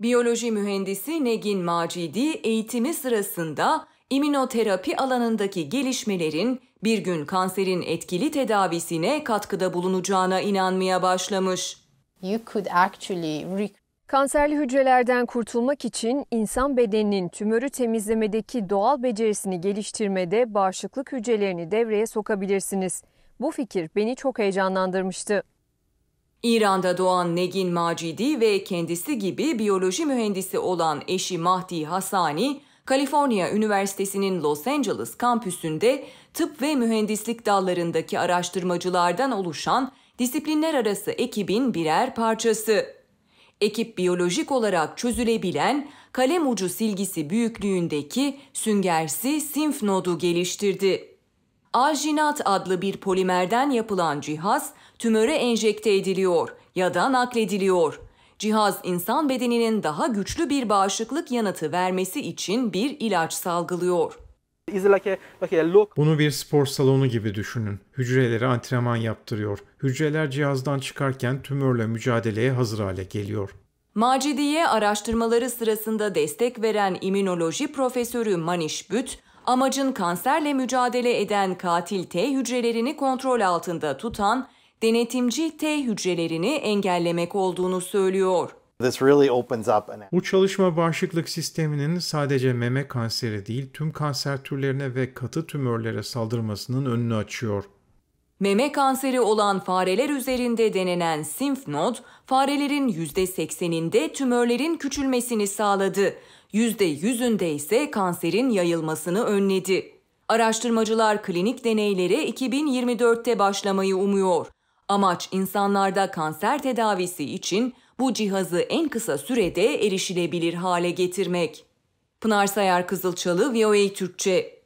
Biyoloji mühendisi Negin Macidi eğitimi sırasında immünoterapi alanındaki gelişmelerin bir gün kanserin etkili tedavisine katkıda bulunacağına inanmaya başlamış. You could actually Kanserli hücrelerden kurtulmak için insan bedeninin tümörü temizlemedeki doğal becerisini geliştirmede bağışıklık hücrelerini devreye sokabilirsiniz. Bu fikir beni çok heyecanlandırmıştı. İran'da doğan Negin Macidi ve kendisi gibi biyoloji mühendisi olan eşi Mahdi Hasani, Kaliforniya Üniversitesi'nin Los Angeles kampüsünde tıp ve mühendislik dallarındaki araştırmacılardan oluşan disiplinler arası ekibin birer parçası. Ekip biyolojik olarak çözülebilen kalem ucu silgisi büyüklüğündeki süngersi simf nodu geliştirdi. Aljinat adlı bir polimerden yapılan cihaz tümöre enjekte ediliyor ya da naklediliyor. Cihaz insan bedeninin daha güçlü bir bağışıklık yanıtı vermesi için bir ilaç salgılıyor. Bunu bir spor salonu gibi düşünün. Hücrelere antrenman yaptırıyor. Hücreler cihazdan çıkarken tümörle mücadeleye hazır hale geliyor. Macidiye araştırmaları sırasında destek veren immünoloji profesörü Maniş Büt, Amacın kanserle mücadele eden katil T hücrelerini kontrol altında tutan denetimci T hücrelerini engellemek olduğunu söylüyor. Bu çalışma bağışıklık sisteminin sadece meme kanseri değil tüm kanser türlerine ve katı tümörlere saldırmasının önünü açıyor. Meme kanseri olan fareler üzerinde denenen simf not, farelerin %80'inde tümörlerin küçülmesini sağladı. %100'ünde ise kanserin yayılmasını önledi. Araştırmacılar klinik deneyleri 2024'te başlamayı umuyor. Amaç insanlarda kanser tedavisi için bu cihazı en kısa sürede erişilebilir hale getirmek. Pınar Sayar Kızılçalı, VOA Türkçe